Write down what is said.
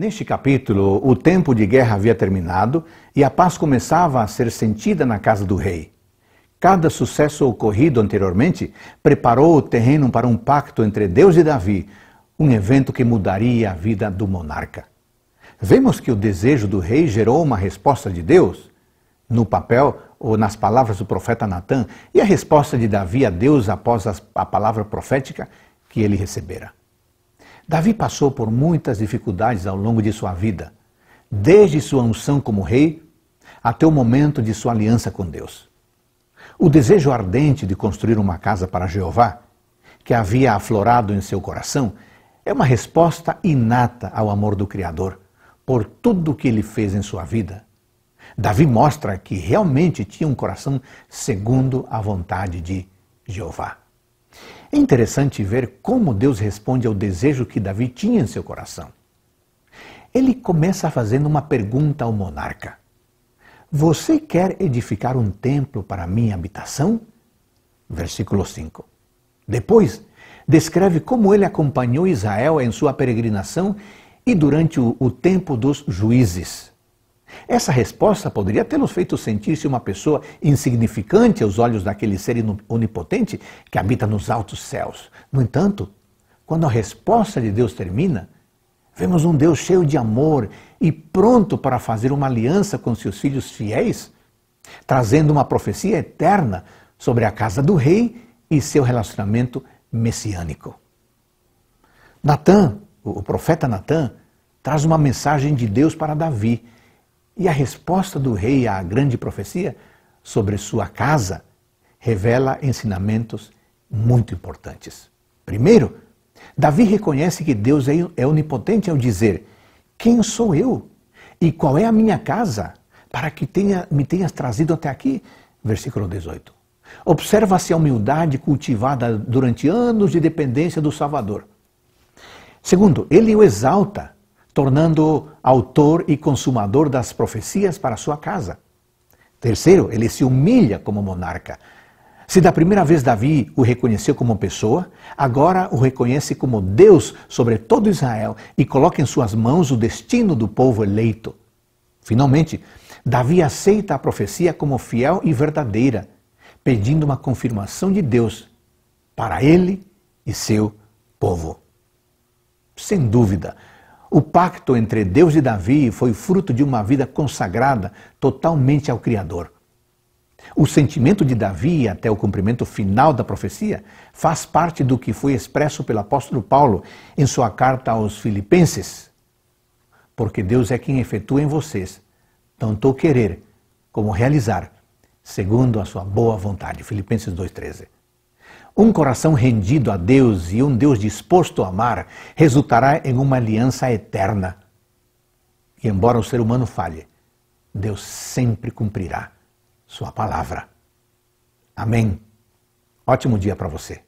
Neste capítulo, o tempo de guerra havia terminado e a paz começava a ser sentida na casa do rei. Cada sucesso ocorrido anteriormente preparou o terreno para um pacto entre Deus e Davi, um evento que mudaria a vida do monarca. Vemos que o desejo do rei gerou uma resposta de Deus no papel ou nas palavras do profeta Natã e a resposta de Davi a Deus após a palavra profética que ele recebera. Davi passou por muitas dificuldades ao longo de sua vida, desde sua unção como rei até o momento de sua aliança com Deus. O desejo ardente de construir uma casa para Jeová, que havia aflorado em seu coração, é uma resposta inata ao amor do Criador por tudo o que ele fez em sua vida. Davi mostra que realmente tinha um coração segundo a vontade de Jeová. É interessante ver como Deus responde ao desejo que Davi tinha em seu coração. Ele começa fazendo uma pergunta ao monarca: Você quer edificar um templo para minha habitação? Versículo 5. Depois, descreve como ele acompanhou Israel em sua peregrinação e durante o, o tempo dos juízes. Essa resposta poderia tê-los feito sentir-se uma pessoa insignificante aos olhos daquele ser onipotente que habita nos altos céus. No entanto, quando a resposta de Deus termina, vemos um Deus cheio de amor e pronto para fazer uma aliança com seus filhos fiéis, trazendo uma profecia eterna sobre a casa do rei e seu relacionamento messiânico. Natã, o profeta Natã, traz uma mensagem de Deus para Davi e a resposta do rei à grande profecia sobre sua casa revela ensinamentos muito importantes. Primeiro, Davi reconhece que Deus é, é onipotente ao dizer: Quem sou eu? E qual é a minha casa para que tenha, me tenhas trazido até aqui? Versículo 18. Observa-se a humildade cultivada durante anos de dependência do Salvador. Segundo, ele o exalta tornando-o autor e consumador das profecias para sua casa. Terceiro, ele se humilha como monarca. Se da primeira vez Davi o reconheceu como pessoa, agora o reconhece como Deus sobre todo Israel e coloca em suas mãos o destino do povo eleito. Finalmente, Davi aceita a profecia como fiel e verdadeira, pedindo uma confirmação de Deus para ele e seu povo. Sem dúvida, o pacto entre Deus e Davi foi fruto de uma vida consagrada totalmente ao Criador. O sentimento de Davi até o cumprimento final da profecia faz parte do que foi expresso pelo apóstolo Paulo em sua carta aos Filipenses. Porque Deus é quem efetua em vocês tanto o querer como realizar, segundo a sua boa vontade. Filipenses 2,13. Um coração rendido a Deus e um Deus disposto a amar resultará em uma aliança eterna. E embora o ser humano falhe, Deus sempre cumprirá Sua palavra. Amém. Ótimo dia para você.